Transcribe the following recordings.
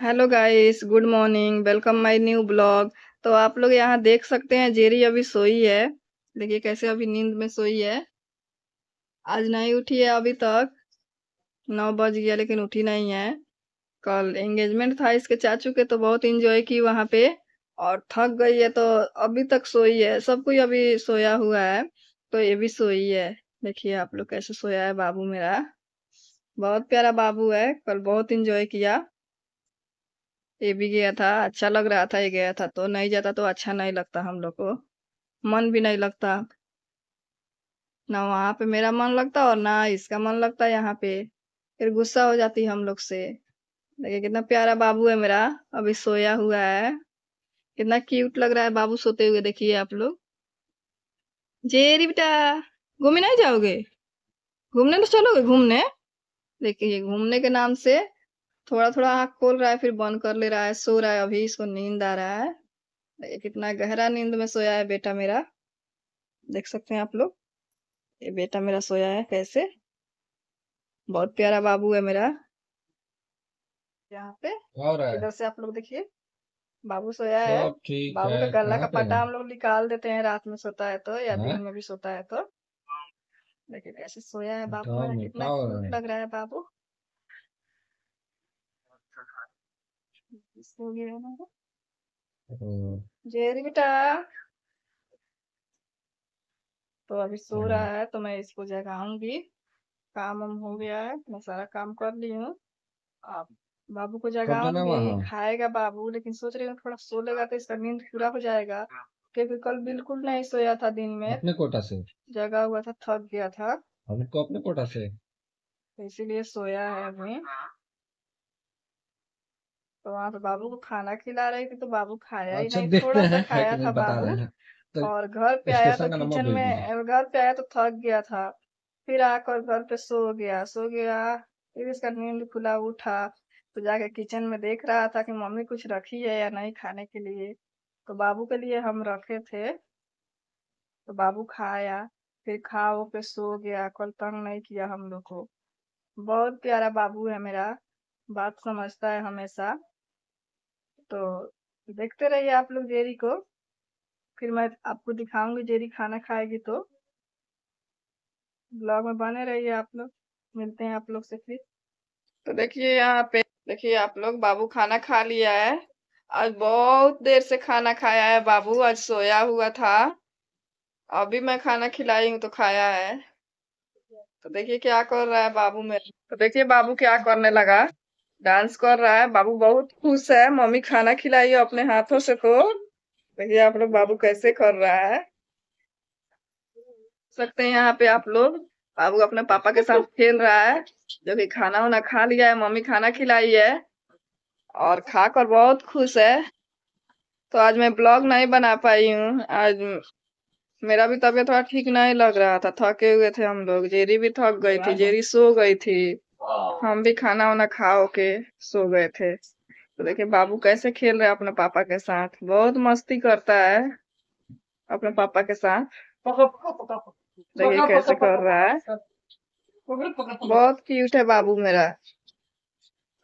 Hello guys good morning welcome my new blog तो आप लोग यहाँ देख सकते हैं जेरी अभी सोई है देखिए कैसे अभी नींद में सोई है आज नहीं उठी है अभी तक नौ बज गया लेकिन उठी नहीं है कल एंगेजमेंट था इसके चाचू के तो बहुत इंजॉय की वहाँ पे और थक गई है तो अभी तक सोई है सब कोई अभी सोया हुआ है तो ये भी सोई है देखिए आप लोग कैसे सोया है बाबू मेरा बहुत प्यारा बाबू है कल बहुत इंजॉय किया ये भी गया था अच्छा लग रहा था ये गया था तो नहीं जाता तो अच्छा नहीं लगता हम लोग को मन भी नहीं लगता ना वहाँ पे मेरा मन लगता और ना इसका मन लगता यहाँ पे फिर गुस्सा हो जाती हम लोग से देखिए कितना प्यारा बाबू है मेरा अभी सोया हुआ है कितना क्यूट लग रहा है बाबू सोते हुए देखिए आप लोग जेरी बेटा घूमने नहीं जाओगे घूमने तो चलोगे घूमने देखिए घूमने के नाम से थोड़ा थोड़ा आँख खोल रहा है फिर बंद कर ले रहा है सो रहा है अभी इसको नींद आ रहा है कितना गहरा नींद में सोया है बेटा मेरा देख सकते हैं आप लोग ये बेटा मेरा सोया है कैसे बहुत प्यारा बाबू है मेरा यहाँ पे इधर से आप लोग देखिए बाबू सोया है बाबू का गला का पट्टा हम लोग निकाल देते हैं रात में सोता है तो या हाँ। दिन में भी सोता है तो लेकिन ऐसे सोया है बाबू कितना लग रहा है बाबू जेरी बेटा तो अभी सो रहा है तो मैं इसको जगाऊंगी काम हम हो गया है मैं सारा काम कर ली हूँ अब बाबू को जगाऊंगी खाएगा बाबू लेकिन सोच रही हूँ थोड़ा सो लेगा तो इसका नींद पूरा हो जाएगा क्योंकि कल बिल्कुल नहीं सोया था दिन में अपने कोटा से जगा हुआ था थक गया था अपने कोटा से इसीलिए सोया है अभी तो वहाँ पे बाबू को खाना खिला रही थी तो बाबू खाया ही अच्छा, नहीं थोड़ा सा खाया था बाबू तो और घर पे आया तो किचन में घर पे आया तो थक गया था फिर आकर घर पे सो गया सो गया फिर इसका नींद खुला उठा तो जाके किचन में देख रहा था कि मम्मी कुछ रखी है या नहीं खाने के लिए तो बाबू के लिए हम रखे थे तो बाबू खाया फिर खा वो के सो गया कल तंग नहीं किया हम लोग को बहुत प्यारा बाबू है मेरा बात समझता है हमेशा तो देखते रहिए आप लोग जेरी को फिर मैं आपको दिखाऊंगी जेरी खाना खाएगी तो ब्लॉग में बने रहिए आप लोग मिलते हैं आप लोग से फिर तो देखिए यहाँ पे देखिए आप लोग बाबू खाना खा लिया है आज बहुत देर से खाना खाया है बाबू आज सोया हुआ था अभी मैं खाना खिलाई हूँ तो खाया है तो देखिए क्या कर रहा है बाबू मेरे तो देखिए बाबू क्या करने लगा डांस कर रहा है बाबू बहुत खुश है मम्मी खाना खिलाई अपने हाथों से तो देखिए आप लोग बाबू कैसे कर रहा है सकते हैं यहाँ पे आप लोग बाबू अपने पापा के साथ खेल रहा है जो कि खाना उना खा लिया है मम्मी खाना खिलाई है और खाकर बहुत खुश है तो आज मैं ब्लॉग नहीं बना पाई हूँ आज मेरा भी तबीयत थोड़ा ठीक नहीं लग रहा था थके हुए थे हम लोग जेरी भी थक गई थी जेरी सो गई थी हम भी खाना वाना खा के सो गए थे तो देखिए बाबू कैसे खेल रहे अपने पापा के साथ बहुत मस्ती करता है अपने पापा के साथ देखिए कैसे कर रहा है बहुत क्यूट है बाबू मेरा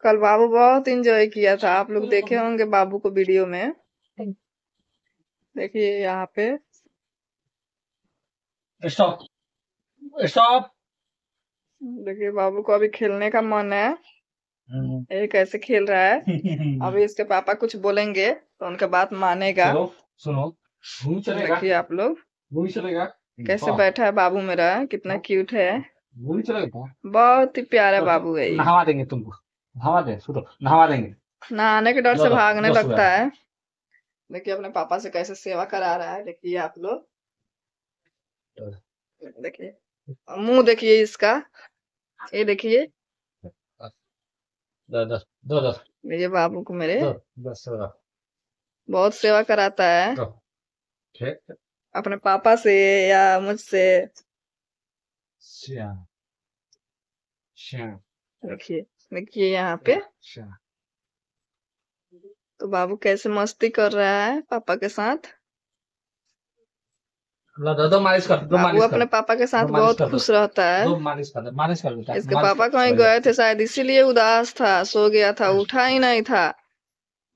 कल बाबू बहुत इंजॉय किया था आप लोग देखे होंगे बाबू को वीडियो में देखिए यहाँ पे स्टॉप स्टॉप देखिए बाबू को अभी खेलने का मन है हम्म। ये कैसे खेल रहा है अभी इसके पापा कुछ बोलेंगे तो उनका बात मानेगा सुनो तो देखिए आप लोग चलेगा कैसे बैठा है बाबू मेरा कितना क्यूट हाँ। है बहुत ही प्यारा बाबू है नहावा देंगे तुमको नहावा दे नहावा देंगे नहाने के डर से भागने लगता है देखिए अपने पापा से कैसे सेवा करा रहा है देखिए आप लोग देखिए मुंह देखिए इसका ये देखिए मेरे बाबू को मेरे बहुत सेवा कराता है अपने पापा से या मुझसे देखिए देखिए यहाँ पे हाँ, तो बाबू कैसे मस्ती कर रहा है पापा के साथ दो दो मालिश कर दो मालिश वो अपने पापा के साथ बहुत खुश रहता है दो मालिश कर मालिश कर बेटा इसके पापा कहीं गए थे शायद इसीलिए उदास था सो गया था अच्छा। उठा ही नहीं था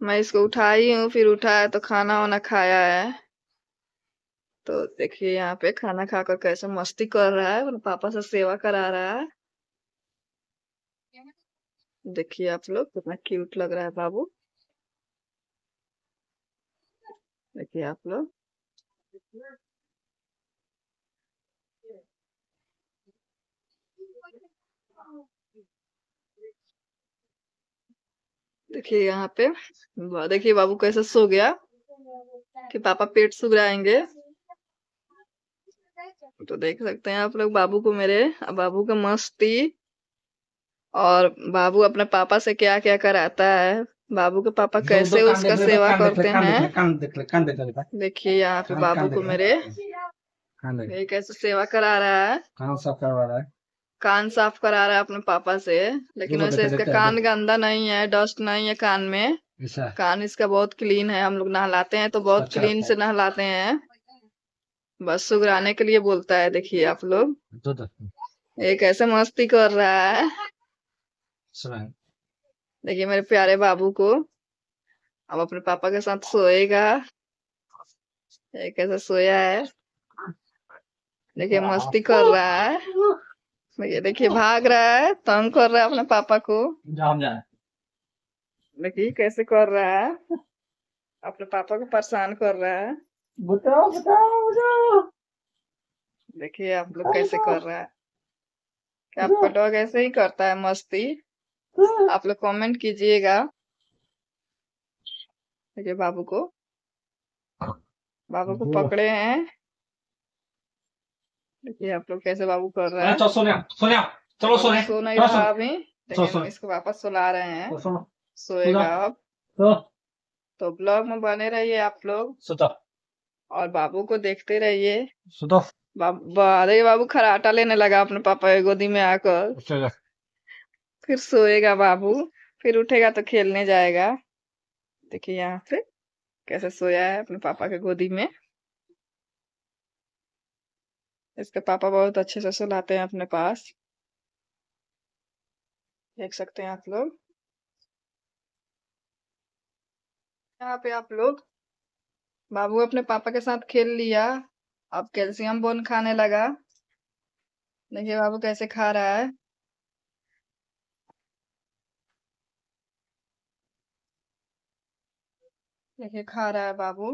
मैं इसको उठाई हूँ फिर उठाया तो खाना वाना खाया है तो देखिए यहाँ पे खाना खाकर कैसे मस्ती कर रहा है और पापा से सेवा करा रहा है देखिए आप लोग कितना क्यूट लग रहा है बाबू देखिए आप लोग देखिए यहाँ पे देखिए बाबू कैसे सो गया कि पापा पेट रहेंगे तो देख सकते हैं आप लोग बाबू को मेरे बाबू का मस्ती और बाबू अपने पापा से क्या क्या कराता है बाबू के पापा कैसे उसका सेवा करते हैं देखिए यहाँ पे बाबू को मेरे कैसे सेवा करा रहा है कान साफ करा रहा है अपने पापा से लेकिन वैसे तो इसका कान गंदा नहीं है डस्ट नहीं है कान में अच्छा। कान इसका बहुत क्लीन है हम लोग नहलाते हैं तो बहुत अच्छा क्लीन अच्छा। से नहलाते हैं बस सुगराने के लिए बोलता है देखिए आप लोग तो तो। एक कैसे मस्ती कर रहा है देखिए मेरे प्यारे बाबू को अब अपने पापा के साथ सोएगा एक ऐसा सोया है देखिए मस्ती कर रहा है ये देखिए भाग रहा है तंग कर रहा है अपने पापा को जाम जाए देखिए कैसे कर रहा है अपने पापा को परेशान कर रहा है बताओ बताओ बताओ देखिए आप लोग कैसे कर रहा है क्या आपका डॉग ऐसे ही करता है मस्ती हाँ। आप लोग कमेंट कीजिएगा देखिए बाबू को बाबू को पकड़े हैं ये आप लोग कैसे बाबू कर रहे हैं सोनिया सोनिया चलो सोने सो नहीं रहा अभी इसको वापस सुला रहे हैं सोएगा अब तो ब्लॉग में बने रहिए आप लोग सुतो और बाबू को देखते रहिए सुतो अरे बाबू खराटा लेने लगा अपने पापा के गोदी में आकर फिर सोएगा बाबू फिर उठेगा तो खेलने जाएगा देखिए यहाँ पे कैसे सोया है अपने पापा के गोदी में इसके पापा बहुत अच्छे से सुलाते हैं अपने पास देख सकते हैं आप लोग यहाँ पे आप लोग बाबू अपने पापा के साथ खेल लिया अब कैल्शियम बोन खाने लगा देखिए बाबू कैसे खा रहा है देखिए खा रहा है बाबू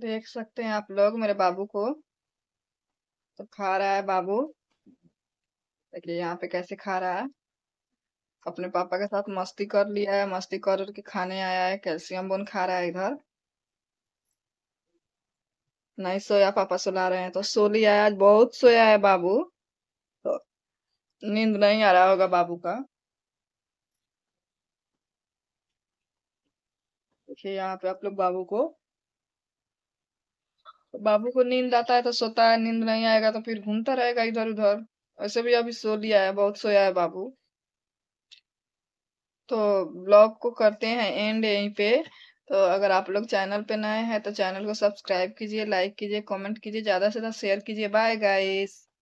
देख सकते हैं आप लोग मेरे बाबू को तो खा रहा है बाबू देखिए यहाँ पे कैसे खा रहा है अपने पापा के साथ मस्ती कर लिया है मस्ती कर के खाने आया है कैल्शियम बोन खा रहा है इधर नहीं सोया पापा सुला रहे हैं तो सो लिया है आज बहुत सोया है बाबू तो नींद नहीं आ रहा होगा बाबू का देखिए यहाँ पे आप लोग बाबू को बाबू को नींद आता है तो सोता है नींद नहीं आएगा तो फिर घूमता रहेगा इधर उधर वैसे भी अभी सो लिया है बहुत सोया है बाबू तो ब्लॉग को करते हैं एंड यहीं पे तो अगर आप लोग चैनल पे नए हैं तो चैनल को सब्सक्राइब कीजिए लाइक कीजिए कमेंट कीजिए ज़्यादा से ज़्यादा शेयर कीजिए बाय गाइस